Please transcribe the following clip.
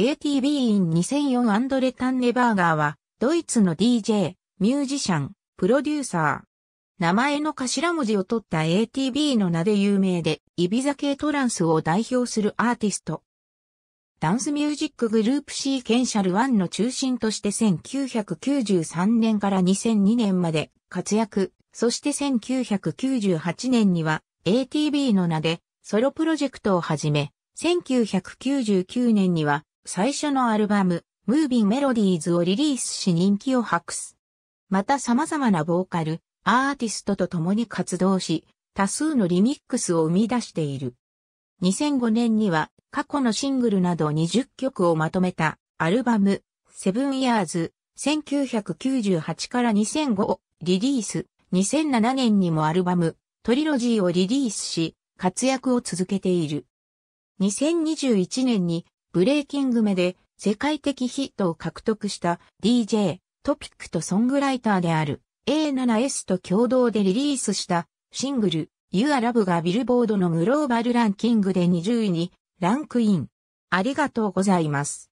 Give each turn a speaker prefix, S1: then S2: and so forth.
S1: ATB in 2004アンドレタンネバーガーは、ドイツの DJ、ミュージシャン、プロデューサー。名前の頭文字を取った ATB の名で有名で、イビザ系トランスを代表するアーティスト。ダンスミュージックグループシーケンシャル1の中心として1993年から2002年まで活躍、そして1998年には ATB の名でソロプロジェクトを始め、1999年には最初のアルバム、ムービンメロディーズをリリースし人気を博す。また様々なボーカル、アーティストと共に活動し、多数のリミックスを生み出している。2005年には過去のシングルなど20曲をまとめたアルバム、セブンイヤーズ、1998から2005をリリース、2007年にもアルバム、トリロジーをリリースし、活躍を続けている。2021年にブレイキング目で世界的ヒットを獲得した DJ、トピックとソングライターである A7S と共同でリリースしたシングル You Are Love がビルボードのグローバルランキングで20位にランクイン。
S2: ありがとうございます。